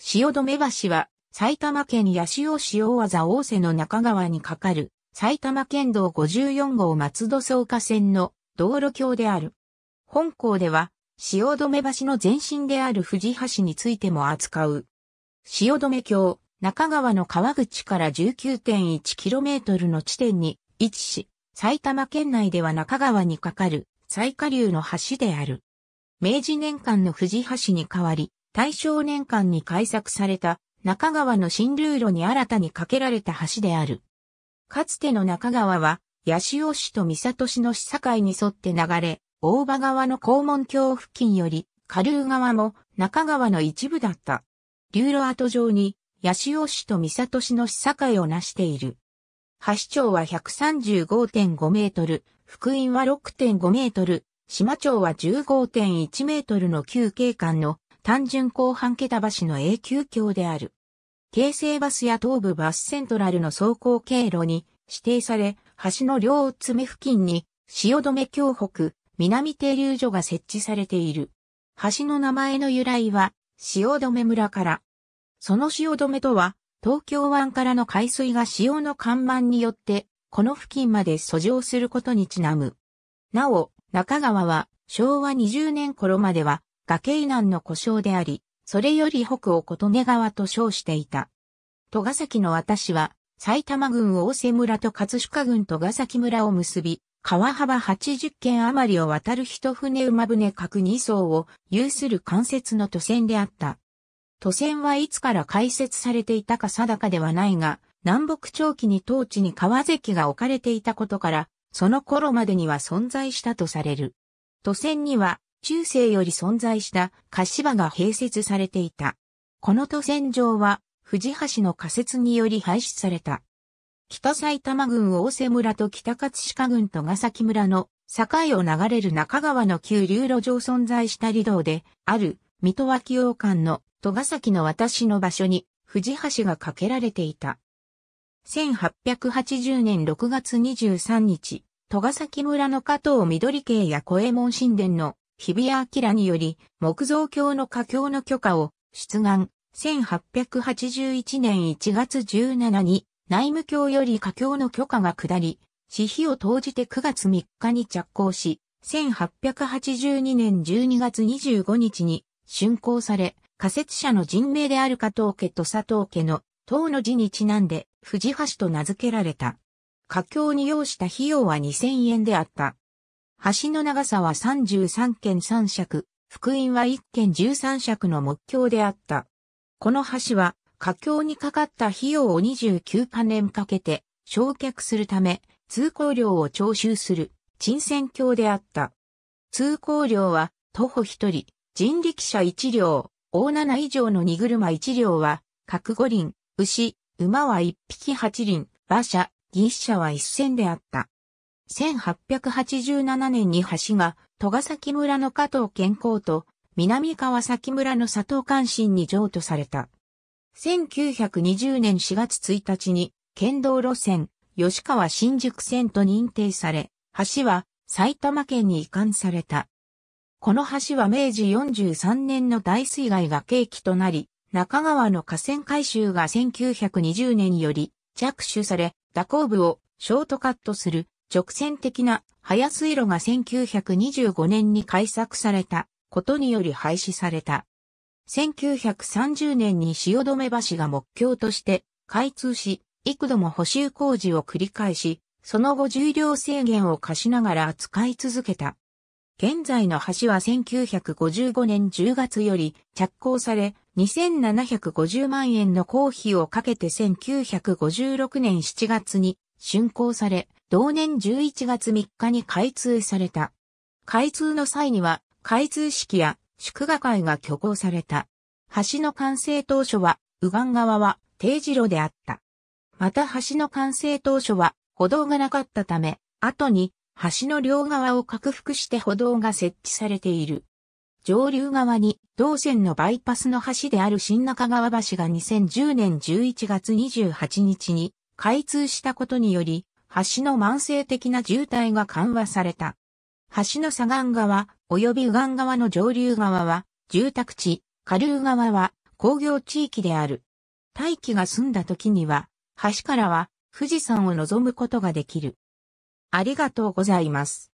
止め橋は埼玉県八潮塩技大瀬の中川に架かる埼玉県道54号松戸草加線の道路橋である。本校では止め橋の前身である藤橋についても扱う。止め橋、中川の川口から 19.1km の地点に位置し、埼玉県内では中川に架かる最下流の橋である。明治年間の藤橋に代わり、大正年間に開削された中川の新流路に新たに架けられた橋である。かつての中川は、八潮市と三郷市の市境に沿って流れ、大場川の高門橋付近より、下流側も中川の一部だった。流路跡上に、八潮市と三郷市の市境を成している。橋長は135.5メートル、福音は6.5メートル、島町は15.1メートルの旧景観の単純後半桁橋の永久橋である。京成バスや東武バスセントラルの走行経路に指定され、橋の両爪付近に止め橋北、南停留所が設置されている。橋の名前の由来は、止め村から。その止めとは、東京湾からの海水が潮の看板によって、この付近まで遡上することにちなむ。なお、中川は、昭和20年頃までは、崖以南の故障であり、それより北を琴音川と称していた。戸ヶ崎の私は、埼玉郡大瀬村と葛飾郡戸ヶ崎村を結び、川幅80軒余りを渡る一船馬船各2層を有する関節の都線であった。都線はいつから開設されていたか定かではないが、南北長期に当地に川関が置かれていたことから、その頃までには存在したとされる。都線には中世より存在した柏が併設されていた。この都線上は、藤橋の仮設により廃止された。北埼玉郡大瀬村と北葛飾郡とヶ崎村の境を流れる中川の旧流路上存在した離道で、ある、水戸脇洋館の戸ヶ崎の私の場所に、藤橋が架けられていた。1880年6月23日、戸ヶ崎村の加藤緑系や小江衛門神殿の日比谷明により、木造橋の架橋の許可を出願、1881年1月17に内務橋より架橋の許可が下り、私費を投じて9月3日に着工し、1882年12月25日に竣工され、仮設者の人名である加藤家と佐藤家の当の字にちなんで、藤橋と名付けられた。架橋に要した費用は2000円であった。橋の長さは33軒3尺、福音は1軒13尺の木橋であった。この橋は、架橋にかかった費用を29パ年かけて、焼却するため、通行料を徴収する、沈船橋であった。通行料は、徒歩1人、人力車1両、大7以上の荷車1両は、各5輪、牛、馬は1匹8輪、馬車、牛車は1 0であった。1887年に橋が、戸ヶ崎村の加藤健康と、南川崎村の佐藤関心に譲渡された。1920年4月1日に、県道路線、吉川新宿線と認定され、橋は埼玉県に移管された。この橋は明治43年の大水害が契機となり、中川の河川改修が1920年より着手され、蛇行部をショートカットする直線的な早水路が1925年に改作されたことにより廃止された。1930年に汐留橋が目標として開通し、幾度も補修工事を繰り返し、その後重量制限を課しながら扱い続けた。現在の橋は1955年10月より着工され、2750万円の公費をかけて1956年7月に竣工され、同年11月3日に開通された。開通の際には、開通式や祝賀会が挙行された。橋の完成当初は、右岸側は定時路であった。また橋の完成当初は歩道がなかったため、後に橋の両側を拡幅して歩道が設置されている。上流側に同線のバイパスの橋である新中川橋が2010年11月28日に開通したことにより、橋の慢性的な渋滞が緩和された。橋の左岸側及び右岸側の上流側は住宅地、下流側は工業地域である。大気が済んだ時には、橋からは富士山を望むことができる。ありがとうございます。